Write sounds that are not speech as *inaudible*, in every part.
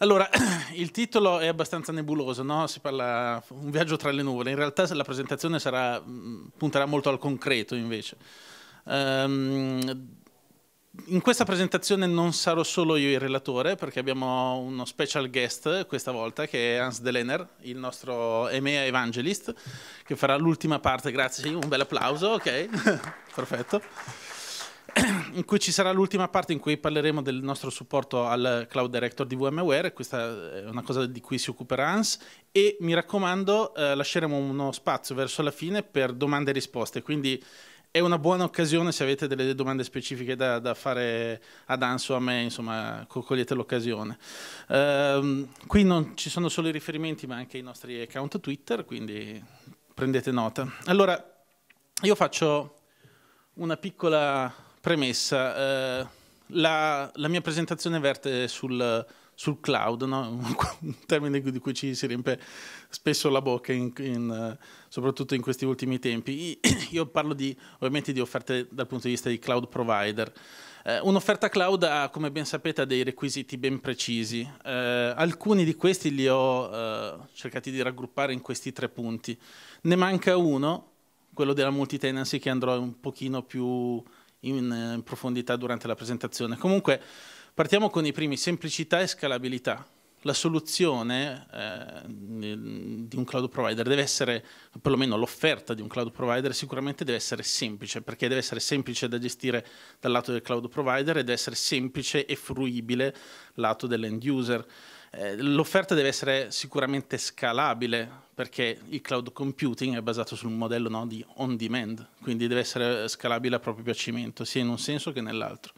Allora, *clears throat* il titolo è abbastanza nebuloso, no? si parla di un viaggio tra le nuvole, in realtà la presentazione sarà, mm, punterà molto al concreto invece. Um, in questa presentazione non sarò solo io il relatore perché abbiamo uno special guest questa volta che è Hans Delener, il nostro EMEA evangelist, che farà l'ultima parte, grazie, un bel applauso, ok, *laughs* perfetto in cui ci sarà l'ultima parte in cui parleremo del nostro supporto al Cloud Director di VMware, questa è una cosa di cui si occuperà Hans e mi raccomando eh, lasceremo uno spazio verso la fine per domande e risposte, quindi è una buona occasione se avete delle domande specifiche da, da fare ad Hans o a me, insomma, cogliete l'occasione. Ehm, qui non ci sono solo i riferimenti, ma anche i nostri account Twitter, quindi prendete nota. Allora, io faccio una piccola premessa, eh, la, la, mia presentazione verte sul, sul cloud, no? *laughs* un termine di cui ci si riempie spesso la bocca, in, in, eh, soprattutto in questi ultimi tempi. *clears throat* Io parlo di, ovviamente di offerte dal punto di vista di cloud provider. Eh, un'offerta cloud ha, come ben sapete, ha dei requisiti ben precisi. Eh, alcuni di questi li ho eh, cercati di raggruppare in questi tre punti. Ne manca uno, quello della multitenancy, che andrò un pochino più in, eh, in profondità durante la presentazione. Comunque partiamo con i primi, semplicità e scalabilità. La soluzione eh, di un cloud provider deve essere, perlomeno l'offerta di un cloud provider sicuramente deve essere semplice, perché deve essere semplice da gestire dal lato del cloud provider e deve essere semplice e fruibile lato dell'end user. Eh, l'offerta deve essere sicuramente scalabile perché il cloud computing è basato sul modello no, di on demand, quindi deve essere scalabile a proprio piacimento, sia in un senso che nell'altro.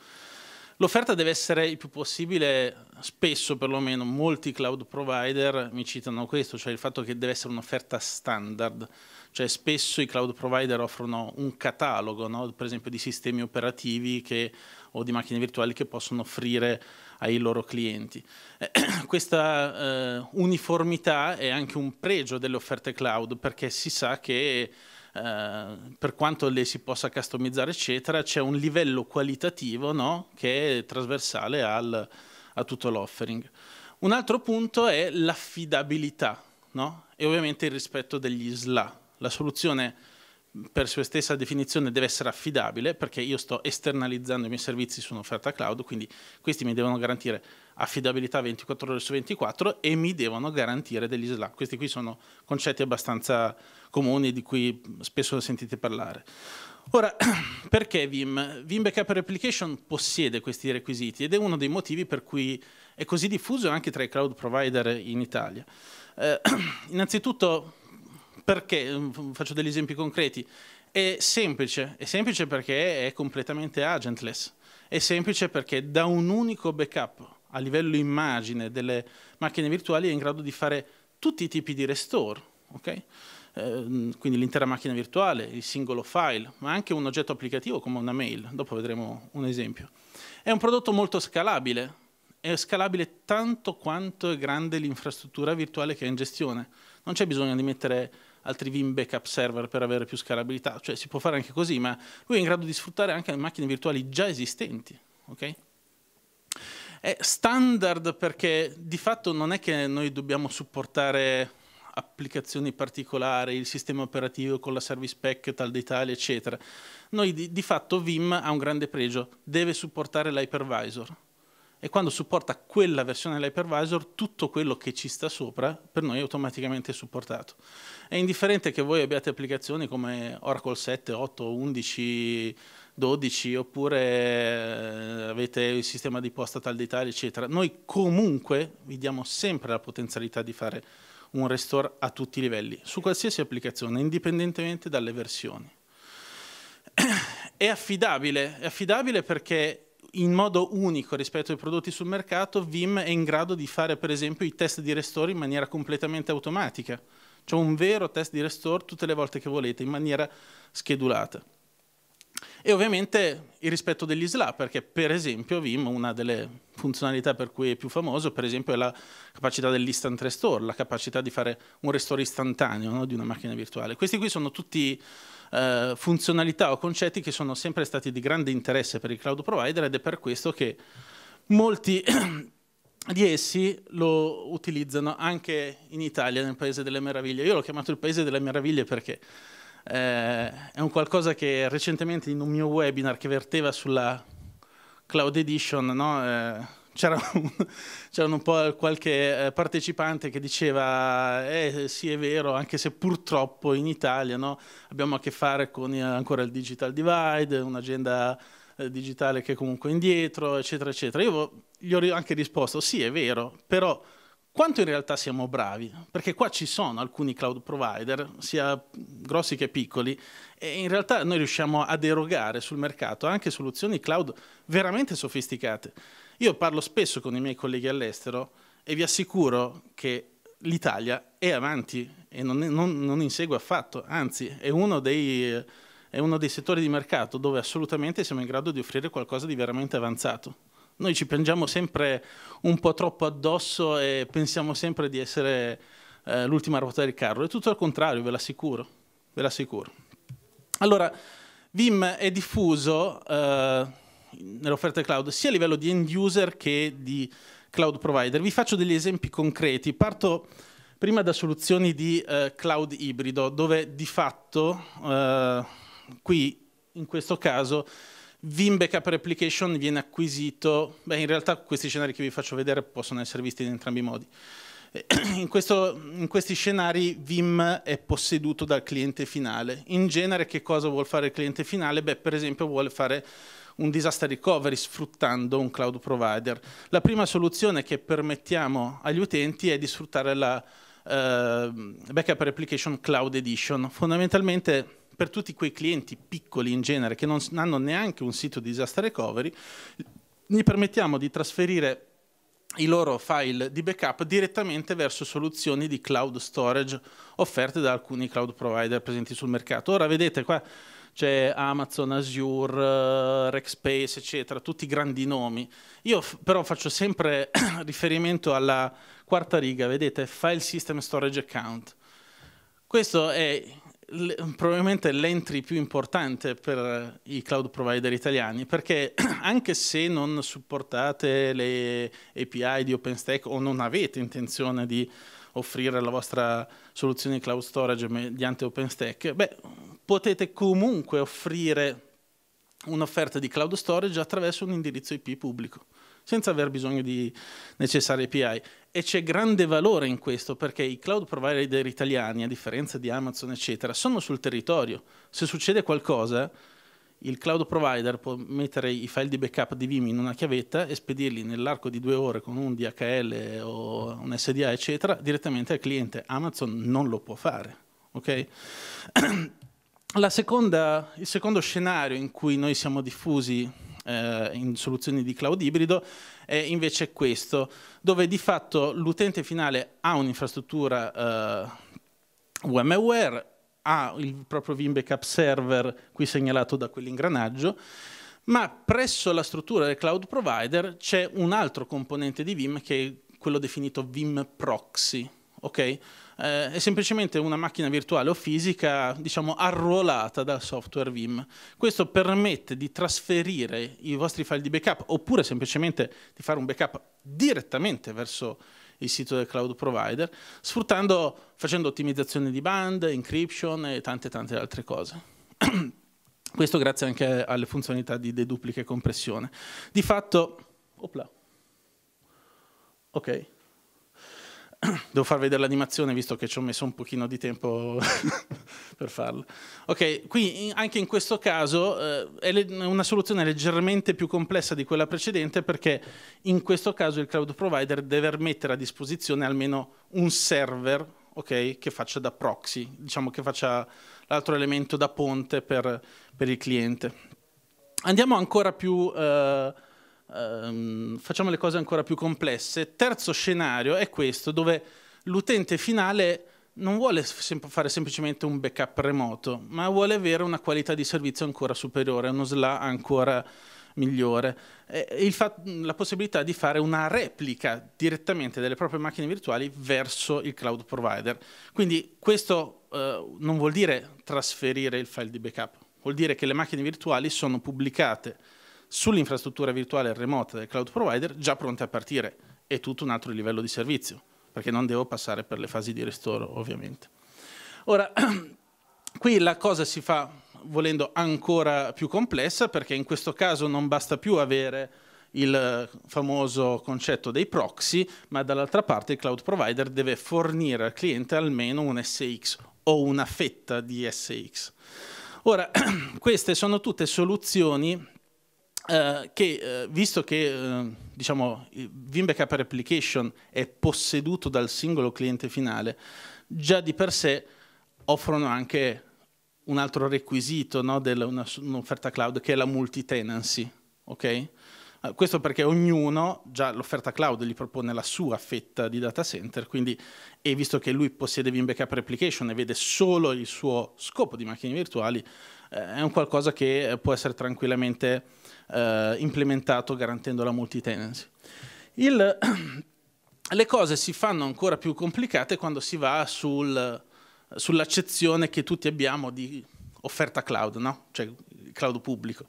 L'offerta deve essere il più possibile, spesso perlomeno molti cloud provider mi citano questo, cioè il fatto che deve essere un'offerta standard cioè spesso i cloud provider offrono un catalogo, no? per esempio di sistemi operativi che, o di macchine virtuali che possono offrire ai loro clienti. Eh, *clears throat* questa eh, uniformità è anche un pregio delle offerte cloud perché si sa che eh, per quanto le si possa customizzare eccetera c'è un livello qualitativo no? che è trasversale al, a tutto l'offering. Un altro punto è l'affidabilità no? e ovviamente il rispetto degli SLA. La soluzione per sua stessa definizione deve essere affidabile perché io sto esternalizzando i miei servizi su un'offerta cloud, quindi questi mi devono garantire affidabilità 24 ore su 24 e mi devono garantire degli slack. Questi qui sono concetti abbastanza comuni di cui spesso sentite parlare. Ora, *clears throat* perché Vim? Vim Backup Replication possiede questi requisiti ed è uno dei motivi per cui è così diffuso anche tra i cloud provider in Italia. Eh, *clears throat* innanzitutto perché? Mm, faccio degli esempi concreti. È semplice, è semplice perché è completamente agentless, è semplice perché da un unico backup a livello immagine delle macchine virtuali è in grado di fare tutti i tipi di restore, okay? Eh, mm, quindi l'intera macchina virtuale, il singolo file, ma anche un oggetto applicativo come una mail, dopo vedremo un esempio. È un prodotto molto scalabile, è scalabile tanto quanto è grande l'infrastruttura virtuale che è in gestione, non c'è bisogno di mettere altri Vim backup server per avere più scalabilità, cioè si può fare anche così, ma lui è in grado di sfruttare anche le macchine virtuali già esistenti. Okay? È standard perché di fatto non è che noi dobbiamo supportare applicazioni particolari, il sistema operativo con la service pack tal dei tali, eccetera. Noi di, di fatto Vim ha un grande pregio, deve supportare l'hypervisor e quando supporta quella versione dell'hypervisor tutto quello che ci sta sopra per noi è automaticamente supportato. È indifferente che voi abbiate applicazioni come Oracle 7, 8, 11, 12 oppure eh, avete il sistema di posta tal di tale eccetera, noi comunque vi diamo sempre la potenzialità di fare un restore a tutti i livelli, su qualsiasi applicazione, indipendentemente dalle versioni. *clears throat* È affidabile, è affidabile perché in modo unico rispetto ai prodotti sul mercato, Vim è in grado di fare per esempio i test di restore in maniera completamente automatica, cioè un vero test di restore tutte le volte che volete, in maniera schedulata. E ovviamente il rispetto degli dell'Islam, perché per esempio Vim, una delle funzionalità per cui è più famoso, per esempio è la capacità dell'instant restore, la capacità di fare un restore istantaneo no, di una macchina virtuale. Questi qui sono tutti eh, funzionalità o concetti che sono sempre stati di grande interesse per il cloud provider ed è per questo che molti *clears throat* di essi lo utilizzano anche in Italia, nel Paese delle Meraviglie. Io l'ho chiamato il Paese delle Meraviglie perché eh, è un qualcosa che recentemente in un mio webinar che verteva sulla Cloud Edition, no? eh, c'era *laughs* un, un, po' qualche eh, partecipante che diceva eh sì è vero, anche se purtroppo in Italia no? abbiamo a che fare con eh, ancora il digital divide, un'agenda eh, digitale che è comunque indietro, eccetera, eccetera. Io gli ho anche risposto sì è vero, però quanto in realtà siamo bravi, perché qua ci sono alcuni cloud provider, sia grossi che piccoli, e in realtà noi riusciamo ad erogare sul mercato anche soluzioni cloud veramente sofisticate. Io parlo spesso con i miei colleghi all'estero e vi assicuro che l'Italia è avanti e non, non, non insegue affatto, anzi è uno, dei, è uno dei settori di mercato dove assolutamente siamo in grado di offrire qualcosa di veramente avanzato. Noi ci piangiamo sempre un po' troppo addosso e pensiamo sempre di essere eh, l'ultima ruota del carro. È tutto al contrario, ve l'assicuro. Ve l'assicuro. Allora, Vim è diffuso eh, nell'offerta cloud sia a livello di end user che di cloud provider. Vi faccio degli esempi concreti. Parto prima da soluzioni di eh, cloud ibrido, dove di fatto eh, qui in questo caso Vim Backup Replication viene acquisito, beh, in realtà questi scenari che vi faccio vedere possono essere visti in entrambi i modi. Eh, *clears throat* in, questo, in, questi scenari Vim è posseduto dal cliente finale. In genere che cosa vuol fare il cliente finale? Beh, per esempio vuole fare un disaster recovery sfruttando un cloud provider. La prima soluzione che permettiamo agli utenti è di sfruttare la eh, Backup Replication Cloud Edition. Fondamentalmente per tutti quei clienti piccoli in genere che non hanno neanche un sito di disaster recovery, gli permettiamo di trasferire i loro file di backup direttamente verso soluzioni di cloud storage offerte da alcuni cloud provider presenti sul mercato. Ora vedete qua c'è Amazon, Azure, eh, Rackspace, eccetera, tutti grandi nomi. Io però faccio sempre *coughs* riferimento alla quarta riga, vedete, File System Storage Account. Questo è le, probabilmente l'entry più importante per eh, i cloud provider italiani, perché *clears throat* anche se non supportate le API di OpenStack o non avete intenzione di offrire la vostra soluzione di cloud storage mediante OpenStack, beh, potete comunque offrire un'offerta di cloud storage attraverso un indirizzo IP pubblico, senza aver bisogno di necessarie API e c'è grande valore in questo perché i cloud provider italiani, a differenza di Amazon, eccetera, sono sul territorio. Se succede qualcosa, il cloud provider può mettere i file di backup di Vimi in una chiavetta e spedirli nell'arco di due ore con un DHL o un SDA, eccetera, direttamente al cliente. Amazon non lo può fare. Okay? *clears throat* Seconda, il secondo scenario in cui noi siamo diffusi eh, in soluzioni di cloud ibrido è invece questo, dove di fatto l'utente finale ha un'infrastruttura eh, VMware, ha il proprio Vim Backup Server qui segnalato da quell'ingranaggio, ma presso la struttura del cloud provider c'è un altro componente di Vim che è quello definito Vim Proxy. Okay? eh, è semplicemente una macchina virtuale o fisica, diciamo, arruolata dal software Vim. Questo permette di trasferire i vostri file di backup oppure semplicemente di fare un backup direttamente verso il sito del cloud provider, sfruttando, facendo ottimizzazione di band, encryption e tante tante altre cose. *clears throat* Questo grazie anche alle funzionalità di deduplica e compressione. Di fatto, opla. ok, *clears throat* Devo far vedere l'animazione visto che ci ho messo un pochino di tempo *laughs* per farlo. Ok, qui anche in questo caso eh, è una soluzione leggermente più complessa di quella precedente perché in questo caso il cloud provider deve mettere a disposizione almeno un server okay, che faccia da proxy, diciamo che faccia l'altro elemento da ponte per, per il cliente. Andiamo ancora più... Eh, ehm, facciamo le cose ancora più complesse. Terzo scenario è questo, dove l'utente finale non vuole sem fare semplicemente un backup remoto, ma vuole avere una qualità di servizio ancora superiore, uno SLA ancora migliore. E la possibilità di fare una replica direttamente delle proprie macchine virtuali verso il cloud provider. Quindi questo eh, non vuol dire trasferire il file di backup, vuol dire che le macchine virtuali sono pubblicate sull'infrastruttura virtuale remota del cloud provider già pronte a partire. È tutto un altro livello di servizio, perché non devo passare per le fasi di ristoro, ovviamente. Ora, *clears throat* qui la cosa si fa volendo ancora più complessa, perché in questo caso non basta più avere il famoso concetto dei proxy, ma dall'altra parte il cloud provider deve fornire al cliente almeno un SX o una fetta di SX. Ora, *clears throat* queste sono tutte soluzioni eh, che eh, visto che eh, diciamo, Vim Backup Application è posseduto dal singolo cliente finale, già di per sé offrono anche un altro requisito no, di cloud che è la multi-tenancy. Okay? Eh, questo perché ognuno, già l'offerta cloud gli propone la sua fetta di data center, quindi, e visto che lui possiede Vim Backup Application e vede solo il suo scopo di macchine virtuali, eh, è un qualcosa che eh, può essere tranquillamente eh, implementato garantendo la multitenancy. Il, *clears throat* le cose si fanno ancora più complicate quando si va sul, sull'accezione che tutti abbiamo di offerta cloud, no? cioè cloud pubblico.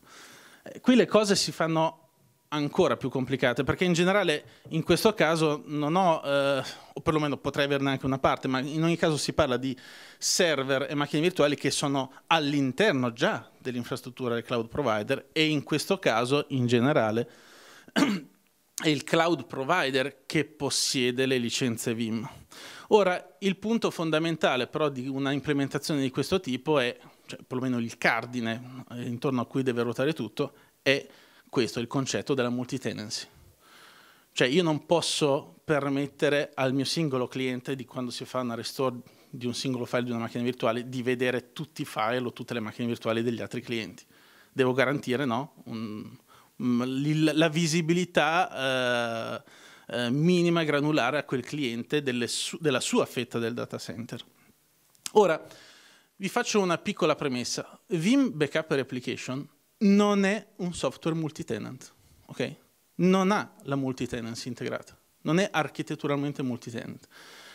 Eh, qui le cose si fanno ancora più complicate, perché in generale in questo caso non ho, eh, o perlomeno potrei averne anche una parte, ma in ogni caso si parla di server e macchine virtuali che sono all'interno già dell'infrastruttura del cloud provider e in questo caso in generale *clears throat* è il cloud provider che possiede le licenze Vim. Ora, il punto fondamentale però di una implementazione di questo tipo è, cioè, perlomeno il cardine eh, intorno a cui deve ruotare tutto, è questo è il concetto della multi-tenancy. Cioè io non posso permettere al mio singolo cliente di quando si fa una restore di un singolo file di una macchina virtuale di vedere tutti i file o tutte le macchine virtuali degli altri clienti. Devo garantire no? un, mm, la visibilità eh, eh, minima e granulare a quel cliente su, della sua fetta del data center. Ora, vi faccio una piccola premessa. Vim Backup Replication non è un software multi-tenant, Non ha la multi-tenancy integrata, non è architetturalmente multi-tenant.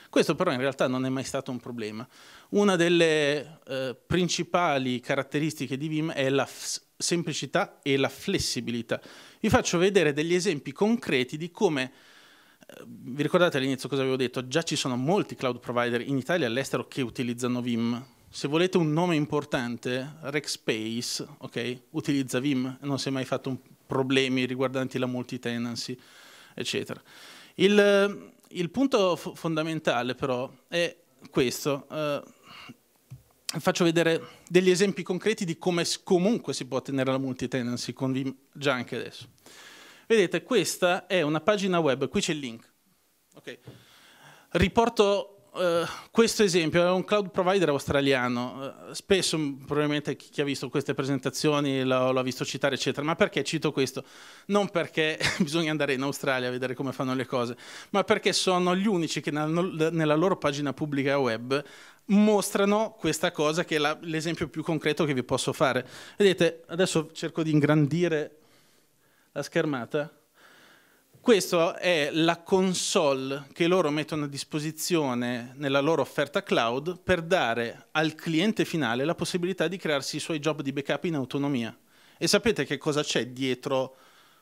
Questo però in realtà non è mai stato un problema. Una delle eh, principali caratteristiche di Vim è la semplicità e la flessibilità. Vi faccio vedere degli esempi concreti di come, eh, vi ricordate all'inizio cosa avevo detto, già ci sono molti cloud provider in Italia e all'estero che utilizzano Vim se volete un nome importante, Rackspace, okay, utilizza Vim, non si è mai fatto problemi riguardanti la multi-tenancy, eccetera. Il, eh, il punto fondamentale però è questo. Eh, faccio vedere degli esempi concreti di come comunque si può ottenere la multi-tenancy con Vim già anche adesso. Vedete, questa è una pagina web, qui c'è il link. Okay. Riporto eh, questo esempio è un cloud provider australiano. Eh, spesso, probabilmente chi, ha visto queste presentazioni l'ha visto citare, eccetera. Ma perché cito questo? Non perché *laughs* bisogna andare in Australia a vedere come fanno le cose, ma perché sono gli unici che nella loro pagina pubblica web mostrano questa cosa che è l'esempio più concreto che vi posso fare. Vedete, adesso cerco di ingrandire la schermata. Questa è la console che loro mettono a disposizione nella loro offerta cloud per dare al cliente finale la possibilità di crearsi i suoi job di backup in autonomia. E sapete che cosa c'è dietro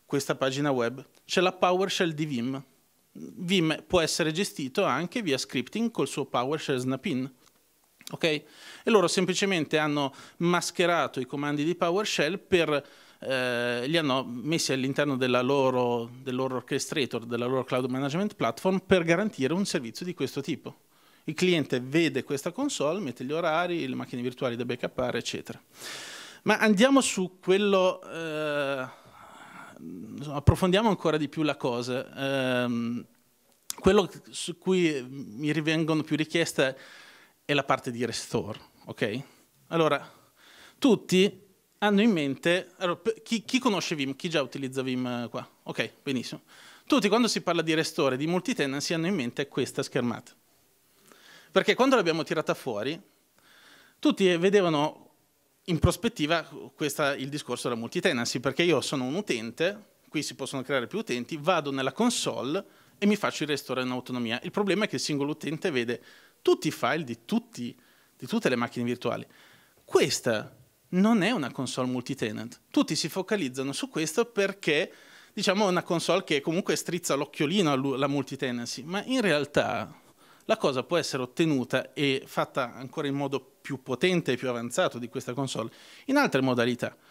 questa pagina web? C'è la PowerShell di Vim. Vim può essere gestito anche via scripting col suo PowerShell snap-in. Okay? E loro semplicemente hanno mascherato i comandi di PowerShell per eh, li hanno messi all'interno loro, del loro orchestrator, della loro cloud management platform per garantire un servizio di questo tipo. Il cliente vede questa console, mette gli orari, le macchine virtuali da backupare, eccetera. Ma andiamo su quello, eh, approfondiamo ancora di più la cosa. Eh, quello su cui mi rivengono più richieste è la parte di restore, ok? Allora, tutti hanno in mente... Allora, chi, chi, conosce Vim? Chi già utilizza Vim eh, qua? Ok, benissimo. Tutti quando si parla di restore, di multitenancy, hanno in mente questa schermata. Perché quando l'abbiamo tirata fuori, tutti vedevano in prospettiva questa, il discorso della multitenancy, perché io sono un utente, qui si possono creare più utenti, vado nella console e mi faccio il restore in autonomia. Il problema è che il singolo utente vede tutti i file di, tutti, di tutte le macchine virtuali. Questa non è una console multitenant. Tutti si focalizzano su questo perché diciamo è una console che comunque strizza l'occhiolino alla multitenancy, ma in realtà la cosa può essere ottenuta e fatta ancora in modo più potente e più avanzato di questa console in altre modalità. *clears throat*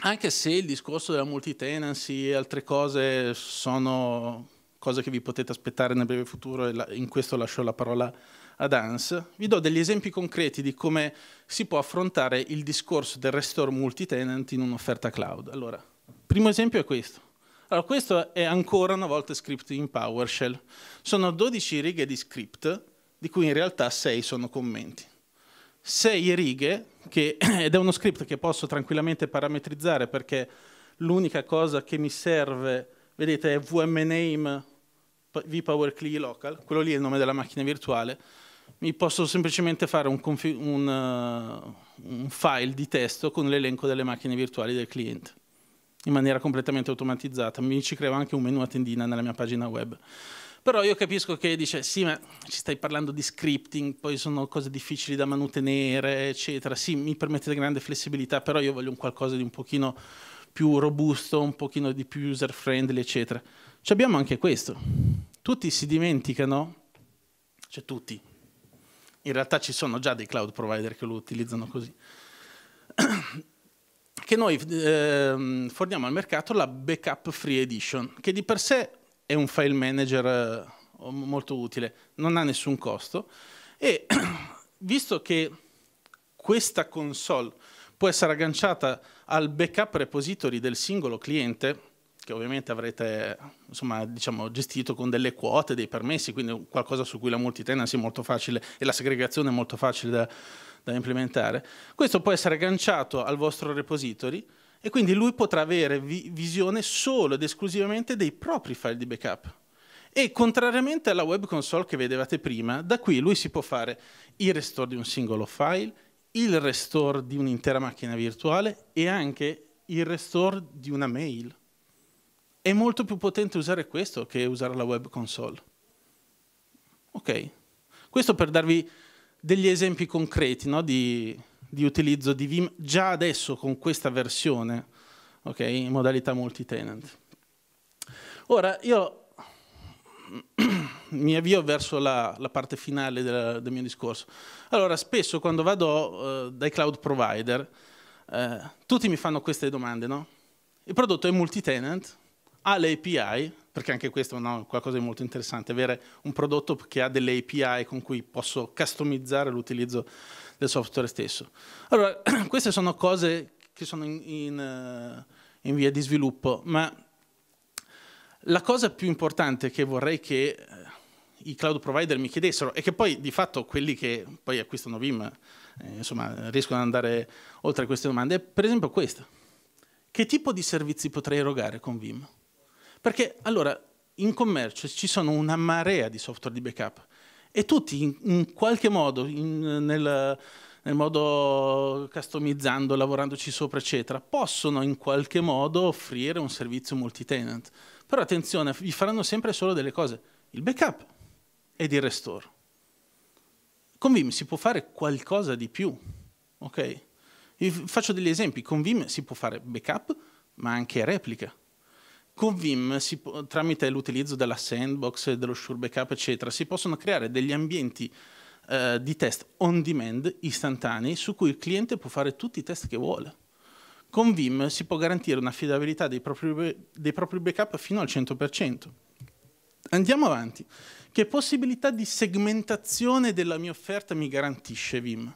Anche se il discorso della multitenancy e altre cose sono cose che vi potete aspettare nel breve futuro e in questo lascio la parola a ad Hans, vi do degli esempi concreti di come si può affrontare il discorso del restore multi-tenant in un'offerta cloud. Allora, primo esempio è questo. Allora, questo è ancora una volta script in PowerShell. Sono 12 righe di script, di cui in realtà 6 sono commenti. 6 righe, che, *clears throat* ed è uno script che posso tranquillamente parametrizzare perché l'unica cosa che mi serve, vedete, è vmname vpowercli local, quello lì è il nome della macchina virtuale, mi posso semplicemente fare un, un, uh, un file di testo con l'elenco delle macchine virtuali del cliente in maniera completamente automatizzata. Mi ci creo anche un menu a tendina nella mia pagina web. Però io capisco che dice, sì, ma ci stai parlando di scripting, poi sono cose difficili da mantenere, eccetera. Sì, mi permette grande flessibilità, però io voglio un qualcosa di un pochino più robusto, un pochino di più user friendly, eccetera. Ci abbiamo anche questo. Tutti si dimenticano, cioè tutti, in realtà ci sono già dei cloud provider che lo utilizzano così, che noi eh, forniamo al mercato la Backup Free Edition, che di per sé è un file manager eh, molto utile, non ha nessun costo e *clears throat* visto che questa console può essere agganciata al backup repository del singolo cliente, che ovviamente avrete insomma, diciamo, gestito con delle quote, dei permessi, quindi qualcosa su cui la multitenancy è molto facile e la segregazione è molto facile da, da implementare. Questo può essere agganciato al vostro repository e quindi lui potrà avere vi visione solo ed esclusivamente dei propri file di backup. E contrariamente alla web console che vedevate prima, da qui lui si può fare il restore di un singolo file, il restore di un'intera macchina virtuale e anche il restore di una mail è molto più potente usare questo che usare la web console. Ok? Questo per darvi degli esempi concreti no? di, di, utilizzo di Vim già adesso con questa versione, okay? in modalità multi-tenant. Ora io *clears throat* mi avvio verso la, la parte finale del, del, mio discorso. Allora, spesso quando vado eh, dai cloud provider, eh, tutti mi fanno queste domande, no? Il prodotto è multi-tenant? ha le API, perché anche questo no, è qualcosa di molto interessante, avere un prodotto che ha delle API con cui posso customizzare l'utilizzo del software stesso. Allora, *clears throat* queste sono cose che sono in, in, eh, in via di sviluppo, ma la cosa più importante che vorrei che eh, i cloud provider mi chiedessero e che poi di fatto quelli che poi acquistano Vim eh, insomma, riescono ad andare oltre queste domande è per esempio questa. Che tipo di servizi potrei erogare con Vim? Perché allora in commercio ci sono una marea di software di backup e tutti in, in qualche modo, in, nel, nel modo customizzando, lavorandoci sopra, eccetera, possono in qualche modo offrire un servizio multi-tenant. Però attenzione, vi faranno sempre solo delle cose, il backup ed il restore. Con Vim si può fare qualcosa di più, ok? Vi faccio degli esempi, con Vim si può fare backup, ma anche replica. Con Vim, si, tramite l'utilizzo della sandbox, dello sure backup, eccetera, si possono creare degli ambienti eh, di test on demand, istantanei, su cui il cliente può fare tutti i test che vuole. Con Vim si può garantire un'affidabilità dei propri, dei propri backup fino al 100%. Andiamo avanti. Che possibilità di segmentazione della mia offerta mi garantisce Vim?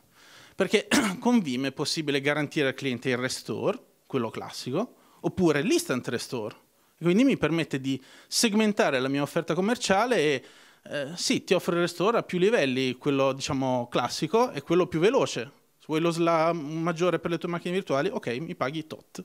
Perché *clears throat* con Vim è possibile garantire al cliente il restore, quello classico, oppure l'instant restore, quindi mi permette di segmentare la mia offerta commerciale e eh, sì, ti offre il restore a più livelli, quello diciamo classico e quello più veloce. Se vuoi lo SLA maggiore per le tue macchine virtuali, ok, mi paghi tot.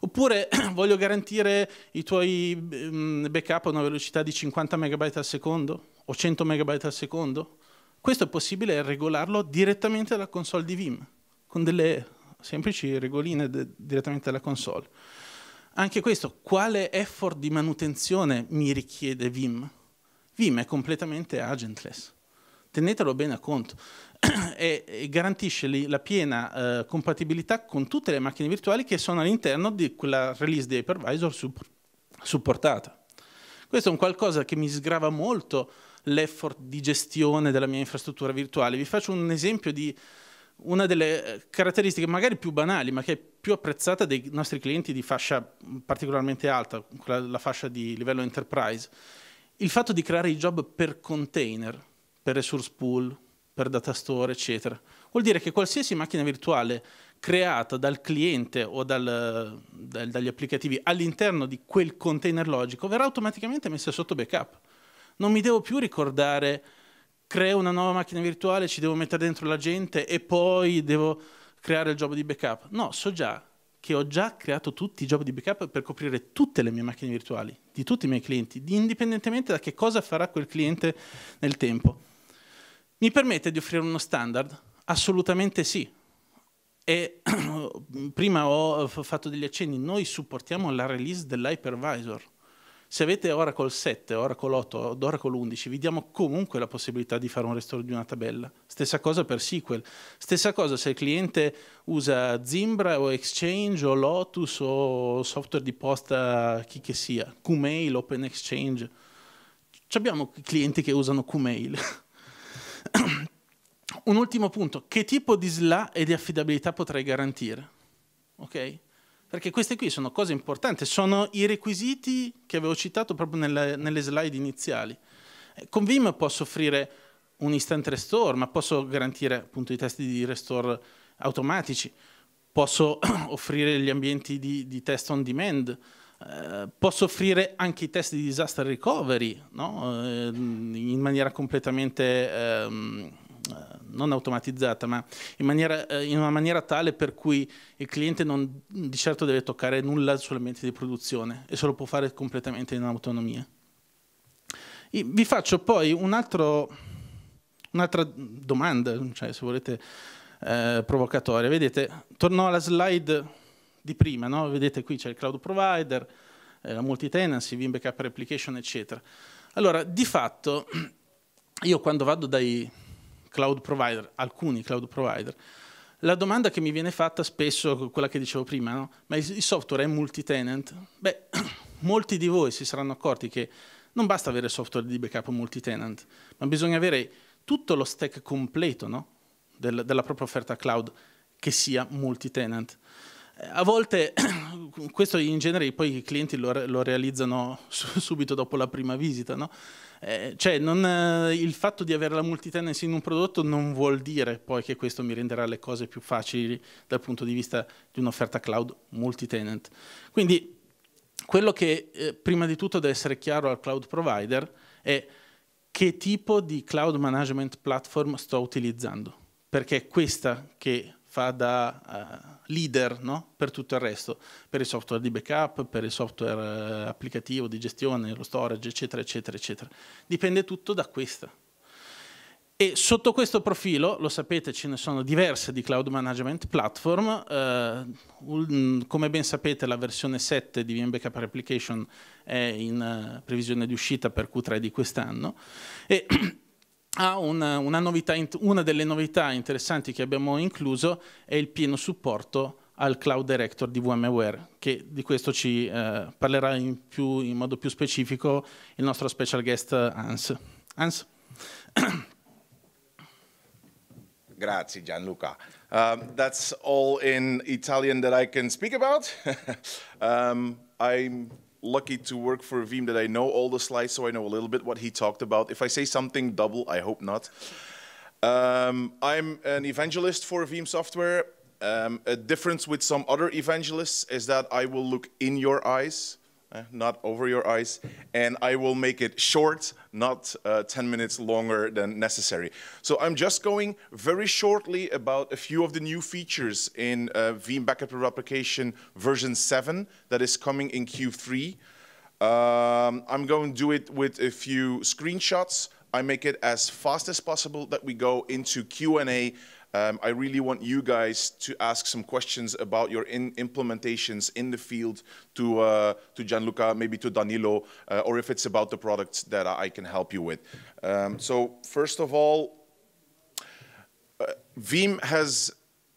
Oppure *clears throat* voglio garantire i tuoi backup a una velocità di 50 MB al secondo o 100 MB al secondo. Questo è possibile regolarlo direttamente dalla console di Vim, con delle semplici regoline de- direttamente dalla console. Anche questo, quale effort di manutenzione mi richiede Vim? Vim è completamente agentless. Tenetelo bene a conto. *clears throat* e, garantisce la piena eh, compatibilità con tutte le macchine virtuali che sono all'interno di quella release di hypervisor supportata. Questo è un qualcosa che mi sgrava molto l'effort di gestione della mia infrastruttura virtuale. Vi faccio un esempio di una delle eh, caratteristiche magari più banali, ma che è più apprezzata dai nostri clienti di fascia mm, particolarmente alta, quella, la fascia di livello enterprise, il fatto di creare i job per container, per resource pool, per data store, eccetera. Vuol dire che qualsiasi macchina virtuale creata dal cliente o dal, dal, dagli applicativi all'interno di quel container logico verrà automaticamente messa sotto backup. Non mi devo più ricordare creo una nuova macchina virtuale, ci devo mettere dentro la gente e poi devo creare il job di backup. No, so già che ho già creato tutti i job di backup per coprire tutte le mie macchine virtuali, di tutti i miei clienti, indipendentemente da che cosa farà quel cliente nel tempo. Mi permette di offrire uno standard? Assolutamente sì. E *clears throat* prima ho fatto degli accenni, noi supportiamo la release dell'hypervisor se avete Oracle 7, Oracle 8 od Oracle 11, vi diamo comunque la possibilità di fare un restore di una tabella. Stessa cosa per SQL. Stessa cosa se il cliente usa Zimbra o Exchange o Lotus o software di posta chi che sia, Qmail, Open Exchange. Ci abbiamo clienti che usano Qmail. *coughs* Un ultimo punto, che tipo di SLA e di affidabilità potrei garantire? Ok? Perché queste qui sono cose importanti, sono i requisiti che avevo citato proprio nelle, nelle slide iniziali. Eh, con Vim posso offrire un instant restore, ma posso garantire appunto i test di restore automatici, posso *clears throat* offrire gli ambienti di, di test on demand, eh, posso offrire anche i test di disaster recovery no? eh, in maniera completamente... Ehm, eh, non automatizzata, ma in, maniera, eh, in, una maniera tale per cui il cliente non di certo deve toccare nulla sull'ambiente di produzione e se lo può fare completamente in autonomia. vi faccio poi un'altra domanda, cioè se volete eh, provocatoria. Vedete, torno alla slide di prima, no? vedete qui c'è il cloud provider, eh, la multi-tenancy, Vim backup application, eccetera. Allora, di fatto, *clears throat* io quando vado dai, cloud provider, alcuni cloud provider, la domanda che mi viene fatta spesso, quella che dicevo prima, no? ma il software è multi-tenant? Beh, *clears throat* molti di voi si saranno accorti che non basta avere software di backup multi-tenant, ma bisogna avere tutto lo stack completo no? Del, della propria offerta cloud che sia multi-tenant. Eh, a volte *clears throat* questo in genere poi i clienti lo, lo realizzano subito dopo la prima visita, no? Eh, cioè, non, eh, il fatto di avere la multitenancy in un prodotto non vuol dire poi che questo mi renderà le cose più facili dal punto di vista di un'offerta cloud multitenant. Quindi quello che eh, prima di tutto deve essere chiaro al cloud provider è che tipo di cloud management platform sto utilizzando, perché è questa che fa da eh, leader no? per tutto il resto, per il software di backup, per il software eh, applicativo di gestione, lo storage, eccetera, eccetera, eccetera. Dipende tutto da questa. E sotto questo profilo, lo sapete, ce ne sono diverse di cloud management platform. Eh, un, come ben sapete, la versione 7 di VM Backup Application è in uh, previsione di uscita per Q3 di quest'anno. E *clears throat* ha una, una, novità, una delle novità interessanti che abbiamo incluso è il pieno supporto al Cloud Director di VMware, che di questo ci eh, parlerà in, più, in, modo più specifico il nostro special guest Hans. Hans? *coughs* Grazie Gianluca. Um, that's all in Italian that I can speak about. *laughs* um, I'm lucky to work for a Veeam that I know all the slides, so I know a little bit what he talked about. If I say something double, I hope not. Um, I'm an evangelist for Veeam software. Um, a difference with some other evangelists is that I will look in your eyes. Uh, not over your eyes. And I will make it short, not uh, 10 minutes longer than necessary. So I'm just going very shortly about a few of the new features in uh, Veeam Backup Replication version 7 that is coming in Q3. Um, I'm going to do it with a few screenshots. I make it as fast as possible that we go into Q&A um, I really want you guys to ask some questions about your in implementations in the field to, uh, to Gianluca, maybe to Danilo, uh, or if it's about the products that I can help you with. Um, so first of all, uh, Veeam has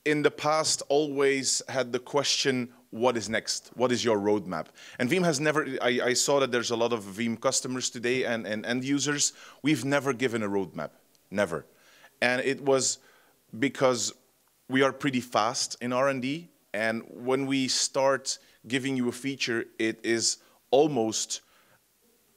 in the past always had the question, what is next? What is your roadmap? And Veeam has never, I, I, saw that there's a lot of Veeam customers today and, and end users. We've never given a roadmap, never. And it was because we are pretty fast in R&D and when we start giving you a feature it is almost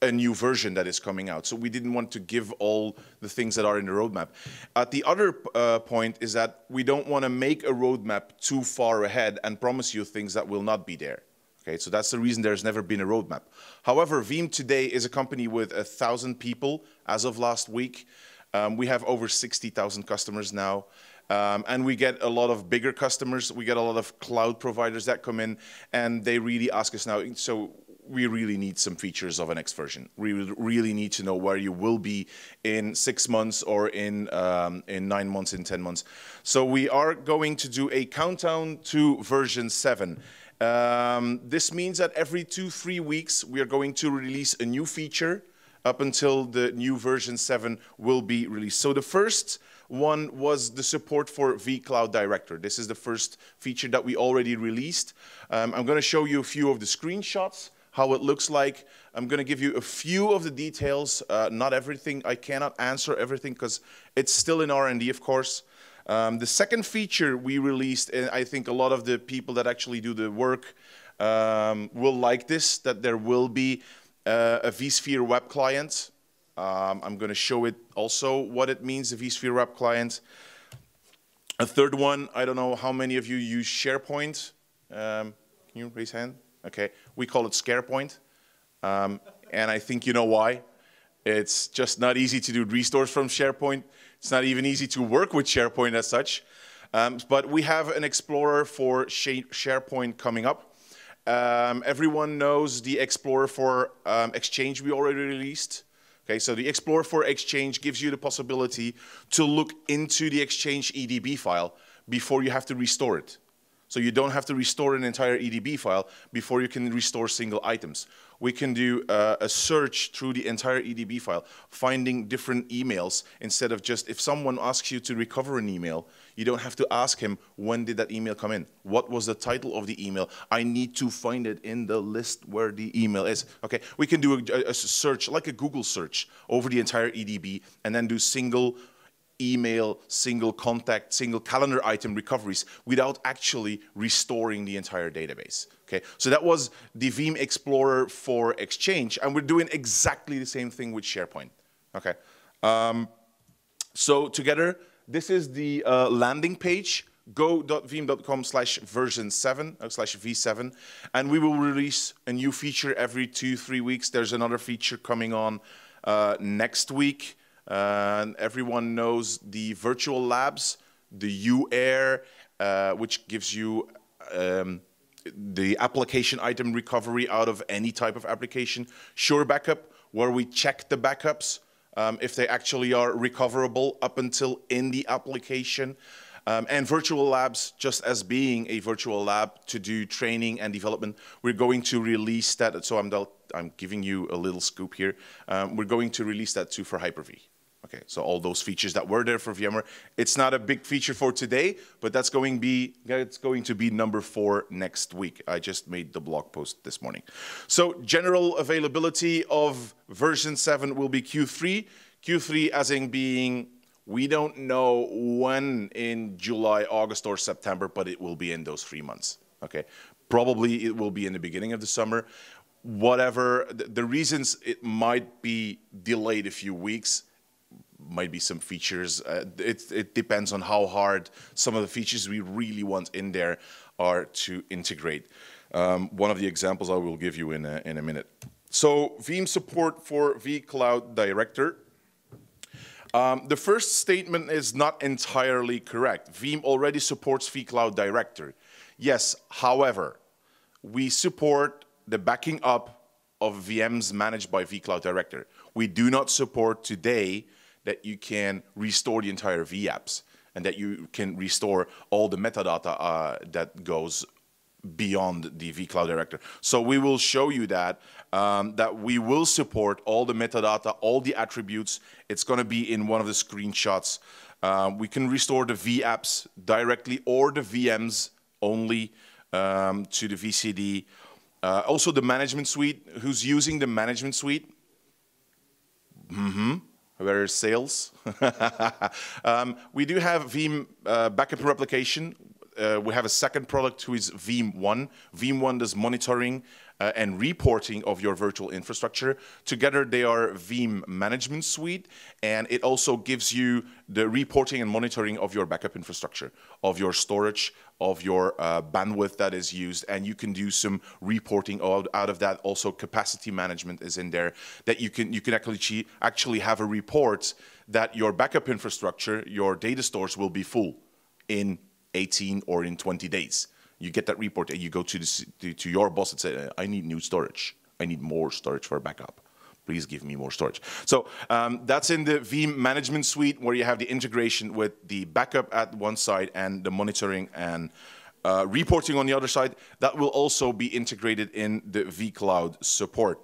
a new version that is coming out. So we didn't want to give all the things that are in the roadmap. At the other uh, point is that we don't want to make a roadmap too far ahead and promise you things that will not be there. Okay, so that's the reason there's never been a roadmap. However, Veeam today is a company with a thousand people as of last week. Um, we have over 60,000 customers now. Um, and we get a lot of bigger customers. We get a lot of cloud providers that come in, and they really ask us now. So we really need some features of an X version. We really need to know where you will be in six months or in um, in nine months, in ten months. So we are going to do a countdown to version seven. Um, this means that every two, three weeks, we are going to release a new feature up until the new version seven will be released. So the first one was the support for vCloud Director. This is the first feature that we already released. Um, I'm going to show you a few of the screenshots, how it looks like. I'm going to give you a few of the details, uh, not everything. I cannot answer everything because it's still in R&D, of course. Um, the second feature we released, and I think a lot of the people that actually do the work um, will like this, that there will be uh, a vSphere web client um, I'm going to show it also what it means the vSphere App client. A third one, I don't know how many of you use SharePoint. Um, can you raise hand? Okay, we call it ScarePoint. Um, and I think you know why. It's just not easy to do restores from SharePoint. It's not even easy to work with SharePoint as such. Um, but we have an Explorer for SharePoint coming up. Um, everyone knows the Explorer for um, Exchange we already released. Okay, so the Explorer for Exchange gives you the possibility to look into the Exchange EDB file before you have to restore it. So you don't have to restore an entire EDB file before you can restore single items we can do uh, a search through the entire EDB file, finding different emails instead of just if someone asks you to recover an email, you don't have to ask him, when did that email come in? What was the title of the email? I need to find it in the list where the email is. Okay, we can do a, a search, like a Google search, over the entire EDB and then do single email, single contact, single calendar item recoveries without actually restoring the entire database. Okay, so that was the Veeam Explorer for Exchange, and we're doing exactly the same thing with SharePoint. Okay, um, so together, this is the uh, landing page go.veeam.com slash version 7 uh, slash v7 and we will release a new feature every two three weeks there's another feature coming on uh, next week and everyone knows the virtual labs, the U-Air, uh, which gives you um, the application item recovery out of any type of application. Sure Backup, where we check the backups, um, if they actually are recoverable up until in the application. Um, and virtual labs, just as being a virtual lab to do training and development, we're going to release that. So I'm, I'm giving you a little scoop here. Um, we're going to release that too for Hyper-V. Okay, so all those features that were there for VMware, it's not a big feature for today, but that's going be going to be number four next week. I just made the blog post this morning. So general availability of version seven will be Q3. Q3 as in being we don't know when in July, August, or September, but it will be in those three months. Okay, probably it will be in the beginning of the summer. Whatever the, reasons, it might be delayed a few weeks. Might be some features. Uh, it, it depends on how hard some of the features we really want in there are to integrate. Um, one of the examples I will give you in a, in a minute. So Veeam support for vCloud Director um, the first statement is not entirely correct. Veeam already supports vCloud Director. Yes, however, we support the backing up of VMs managed by vCloud Director. We do not support today that you can restore the entire vApps and that you can restore all the metadata uh, that goes beyond the vCloud Director. So we will show you that, um, that we will support all the metadata, all the attributes. It's going to be in one of the screenshots. Uh, we can restore the vApps directly or the VMs only um, to the VCD. Uh, also the management suite, who's using the management suite? Mm-hmm. Where is sales? *laughs* um, we do have VM uh, backup replication uh, we have a second product who is Veeam One. Veeam One does monitoring uh, and reporting of your virtual infrastructure. Together, they are Veeam Management Suite, and it also gives you the reporting and monitoring of your backup infrastructure, of your storage, of your uh, bandwidth that is used, and you can do some reporting out, out of that. Also, capacity management is in there that you can you can actually actually have a report that your backup infrastructure, your data stores will be full in 18 or in 20 days. You get that report and you go to, to, to your boss and say, I need new storage. I need more storage for backup. Please give me more storage. So um, that's in the Veeam management suite where you have the integration with the backup at one side and the monitoring and uh, reporting on the other side. That will also be integrated in the vCloud support.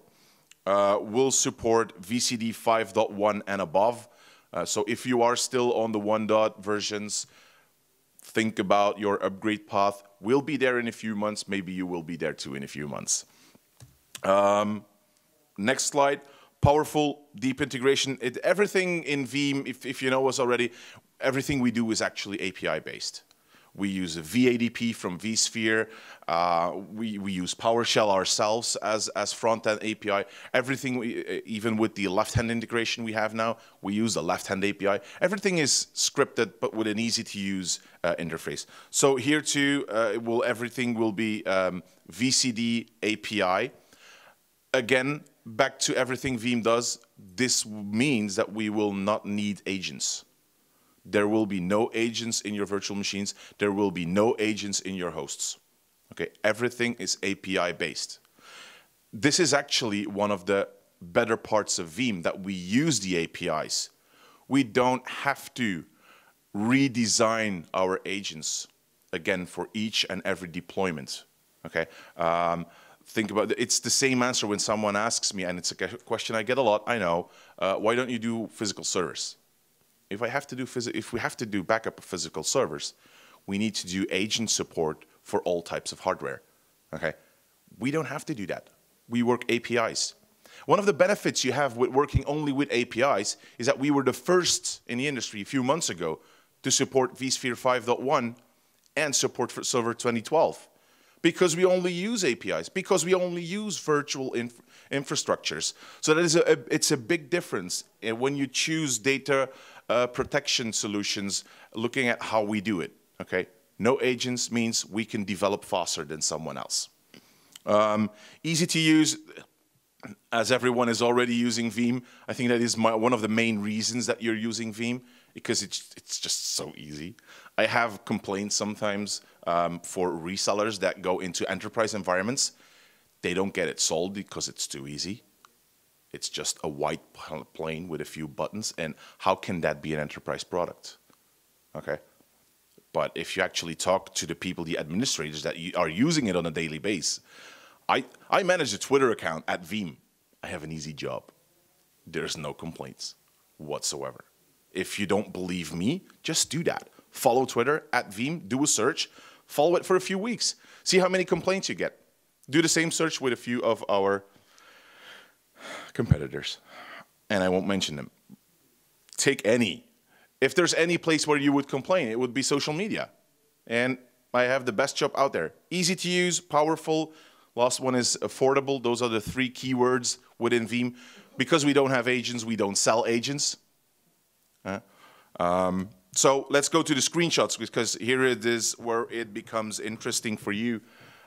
Uh, will support VCD 5.1 and above. Uh, so if you are still on the 1. dot versions, think about your upgrade path. We'll be there in a few months. Maybe you will be there too in a few months. Um, next slide. Powerful, deep integration. It, everything in Veeam, if, if you know us already, everything we do is actually API based. We use VADP from vSphere. Uh, we, we use PowerShell ourselves as, as front-end API. Everything, we, even with the left-hand integration we have now, we use the left-hand API. Everything is scripted, but with an easy-to-use uh, interface. So here too, uh, will, everything will be um, VCD API. Again, back to everything Veeam does, this means that we will not need agents. There will be no agents in your virtual machines. There will be no agents in your hosts. Okay, everything is API based. This is actually one of the better parts of Veeam that we use the APIs. We don't have to redesign our agents again for each and every deployment. Okay. Um, think about it. it's the same answer when someone asks me, and it's a question I get a lot. I know. Uh, why don't you do physical servers? if I have to do phys- if we have to do backup of physical servers, we need to do agent support for all types of hardware. Okay, we don't have to do that. We work APIs. One of the benefits you have with working only with APIs is that we were the first in the industry a few months ago to support vSphere 5.1 and support for Server 2012 because we only use APIs, because we only use virtual inf infrastructures. So that is a, a, it's a big difference when you choose data uh, protection solutions, looking at how we do it, okay? No agents means we can develop faster than someone else. Um, easy to use, as everyone is already using Veeam. I think that is my, one of the main reasons that you're using Veeam, because it's, it's just so easy. I have complaints sometimes um, for resellers that go into enterprise environments. They don't get it sold because it's too easy. It's just a white plane with a few buttons. And how can that be an enterprise product? Okay. But if you actually talk to the people, the administrators that are using it on a daily basis, I, I manage a Twitter account at Veeam. I have an easy job. There's no complaints whatsoever. If you don't believe me, just do that. Follow Twitter at Veeam, do a search, follow it for a few weeks, see how many complaints you get. Do the same search with a few of our competitors, and I won't mention them. Take any. If there's any place where you would complain, it would be social media. And I have the best job out there. Easy to use, powerful. Last one is affordable. Those are the three keywords within Veeam. Because we don't have agents, we don't sell agents. Uh, um, so let's go to the screenshots because here it is where it becomes interesting for you.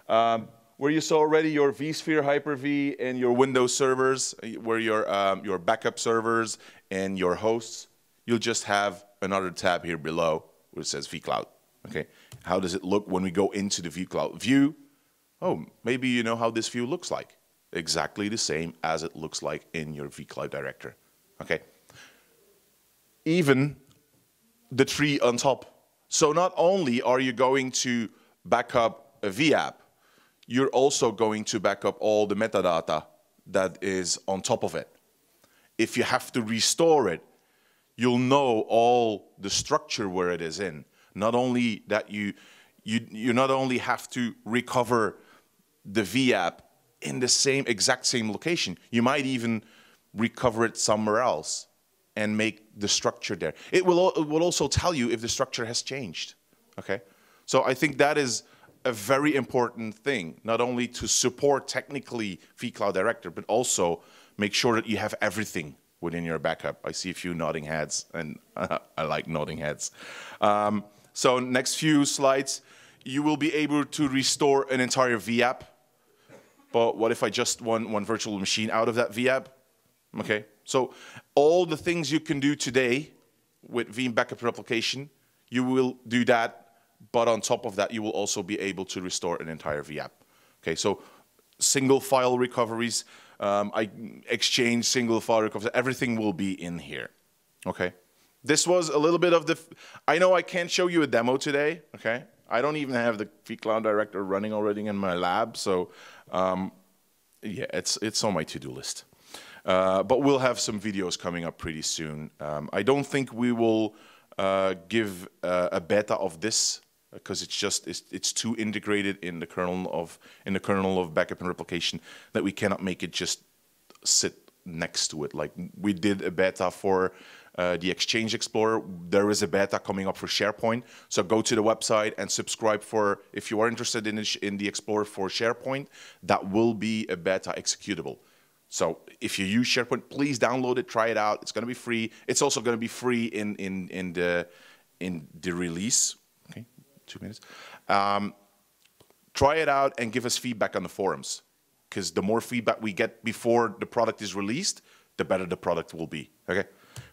Um, where you saw already your vSphere Hyper-V and your Windows servers, where your, um, your backup servers and your hosts, you'll just have another tab here below where it says vCloud. Okay, how does it look when we go into the vCloud view? Oh, maybe you know how this view looks like. Exactly the same as it looks like in your vCloud director. Okay, even the tree on top. So not only are you going to back up a vApp, you're also going to back up all the metadata that is on top of it. If you have to restore it, you'll know all the structure where it is in. Not only that you, you, you not only have to recover the VApp in the same exact same location, you might even recover it somewhere else and make the structure there. It will, it will also tell you if the structure has changed, okay? So I think that is a very important thing, not only to support technically vCloud Director, but also make sure that you have everything within your backup. I see a few nodding heads, and uh, *laughs* I like nodding heads. Um, so next few slides, you will be able to restore an entire vApp. But what if I just want one virtual machine out of that vApp? Okay, so all the things you can do today with VM Backup Replication, you will do that but on top of that, you will also be able to restore an entire VApp. Okay, so single file recoveries, um, I exchange single file recoveries, everything will be in here. Okay, this was a little bit of the. I know I can't show you a demo today. Okay, I don't even have the vCloud Director running already in my lab, so um, yeah, it's it's on my to-do list. Uh, but we'll have some videos coming up pretty soon. Um, I don't think we will uh, give uh, a beta of this because it's just it's, it's too integrated in the kernel of in the kernel of backup and replication that we cannot make it just sit next to it. Like we did a beta for uh, the Exchange Explorer. There is a beta coming up for SharePoint. So go to the website and subscribe for, if you are interested in, in the Explorer for SharePoint, that will be a beta executable. So if you use SharePoint, please download it, try it out. It's going to be free. It's also going to be free in, in, in, the, in the release two minutes. Um, try it out and give us feedback on the forums because the more feedback we get before the product is released, the better the product will be. Okay.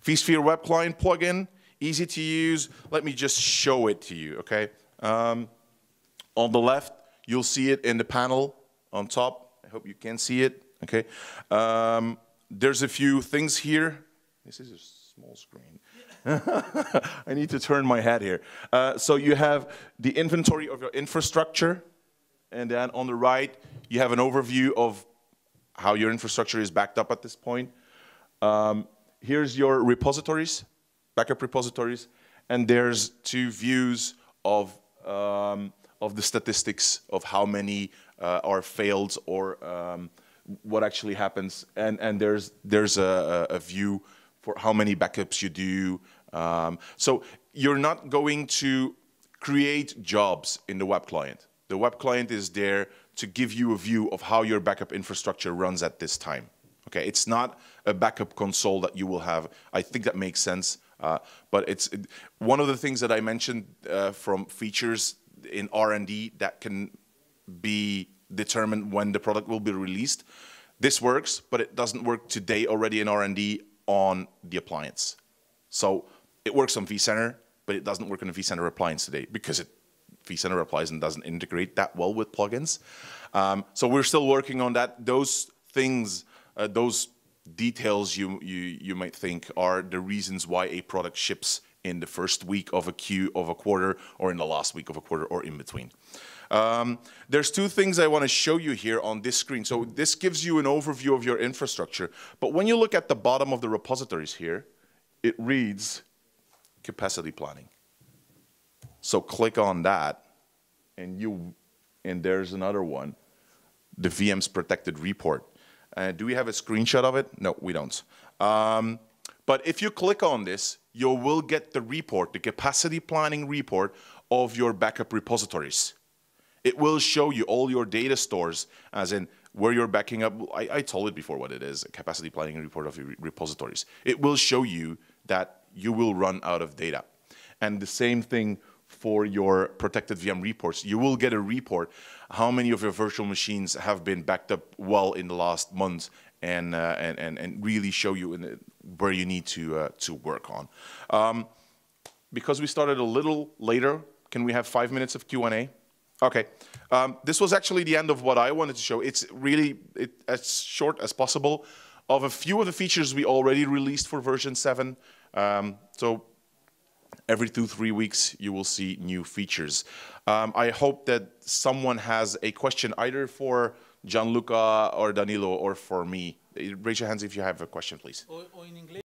FeeSphere web client plugin, easy to use. Let me just show it to you. Okay. Um, on the left, you'll see it in the panel on top. I hope you can see it. Okay. Um, there's a few things here. This is a small screen. *laughs* I need to turn my head here. Uh, so you have the inventory of your infrastructure, and then on the right, you have an overview of how your infrastructure is backed up at this point. Um, here's your repositories, backup repositories, and there's two views of, um, of the statistics of how many uh, are failed or um, what actually happens. And, and there's, there's a, a view for how many backups you do, um, so you're not going to create jobs in the web client. The web client is there to give you a view of how your backup infrastructure runs at this time. Okay, it's not a backup console that you will have. I think that makes sense. Uh, but it's it, one of the things that I mentioned uh, from features in R&D that can be determined when the product will be released. This works, but it doesn't work today already in R&D on the appliance. So it works on vCenter, but it doesn't work on a vCenter appliance today because it vCenter applies and doesn't integrate that well with plugins. Um, so we're still working on that. Those things, uh, those details you, you, you might think are the reasons why a product ships in the first week of a Q of a quarter or in the last week of a quarter or in between. Um, there's two things I want to show you here on this screen. So this gives you an overview of your infrastructure. But when you look at the bottom of the repositories here, it reads capacity planning. So click on that, and you, and there's another one, the VM's protected report. Uh, do we have a screenshot of it? No, we don't. Um, but if you click on this, you will get the report, the capacity planning report of your backup repositories. It will show you all your data stores, as in where you're backing up. I, I told it before what it is, a capacity planning report of your repositories. It will show you that you will run out of data. And the same thing for your protected VM reports. You will get a report how many of your virtual machines have been backed up well in the last months, and, uh, and, and, and really show you the, where you need to, uh, to work on. Um, because we started a little later, can we have five minutes of Q&A? Okay. Um, this was actually the end of what I wanted to show. It's really it, as short as possible of a few of the features we already released for version 7 um, so every two, three weeks, you will see new features. Um, I hope that someone has a question either for Gianluca or Danilo or for me. Raise your hands if you have a question, please. Or, or